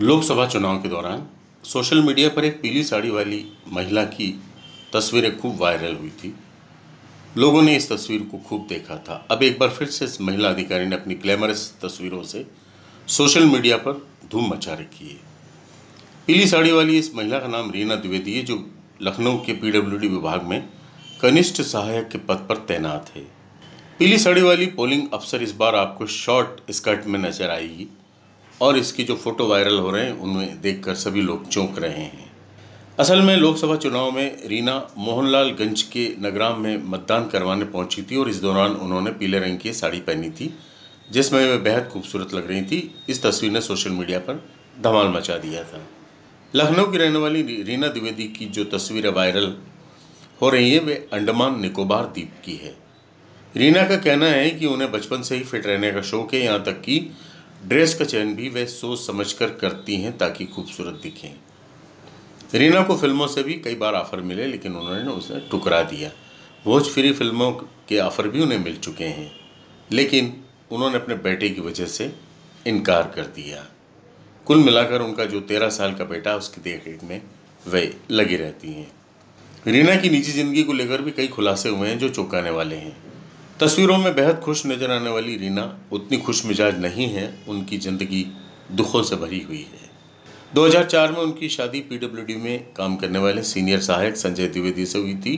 लोकसभा चुनाव के दौरान सोशल मीडिया पर एक पीली साड़ी वाली महिला की तस्वीरें खूब वायरल हुई थी लोगों ने इस तस्वीर को खूब देखा था अब एक बार फिर से इस महिला अधिकारी ने अपनी ग्लैमरस तस्वीरों से सोशल मीडिया पर धूम मचा रखी है पीली साड़ी वाली इस महिला का नाम रीना द्विवेदी है जो लखनऊ के पीडब्ल्यूडी विभाग में कनिष्ठ सहायक के पद पर तैनात है पीली साड़ी वाली पोलिंग अफसर इस बार आपको शॉर्ट स्कर्ट में नजर आएगी और इसकी जो फ़ोटो वायरल हो रहे हैं उनमें देखकर सभी लोग चौंक रहे हैं असल में लोकसभा चुनाव में रीना मोहनलालगंज के नगराम में मतदान करवाने पहुंची थी और इस दौरान उन्होंने पीले रंग की साड़ी पहनी थी जिसमें वे बेहद खूबसूरत लग रही थी इस तस्वीर ने सोशल मीडिया पर धमाल मचा दिया था लखनऊ की रहने वाली रीना द्विवेदी की जो तस्वीरें वायरल हो रही हैं वे अंडमान निकोबार द्वीप की है रीना का कहना है कि उन्हें बचपन से ही फिट रहने का शौक है यहाँ तक कि ड्रेस का चयन भी वह सोच समझ कर करती हैं ताकि खूबसूरत दिखें रीना को फिल्मों से भी कई बार ऑफ़र मिले लेकिन उन्होंने उसे टुकरा दिया भोजपुरी फिल्मों के ऑफ़र भी उन्हें मिल चुके हैं लेकिन उन्होंने अपने बेटे की वजह से इनकार कर दिया कुल मिलाकर उनका जो तेरह साल का बेटा उसकी देखरेख में वे लगी रहती हैं रीना की निजी ज़िंदगी को लेकर भी कई खुलासे हुए हैं जो चौंकाने वाले हैं तस्वीरों में बेहद खुश नजर आने वाली रीना उतनी खुश मिजाज नहीं है उनकी ज़िंदगी दुखों से भरी हुई है 2004 में उनकी शादी पीडब्ल्यूडी में काम करने वाले सीनियर सहायक संजय द्विवेदी से हुई थी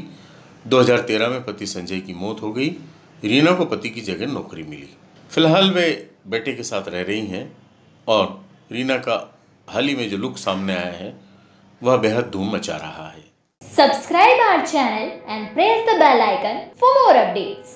2013 में पति संजय की मौत हो गई रीना को पति की जगह नौकरी मिली फिलहाल वे बेटे के साथ रह रही हैं और रीना का हाल ही में जो लुक सामने आया है वह बेहद धूम मचा रहा है subscribe our channel and press the bell icon for more updates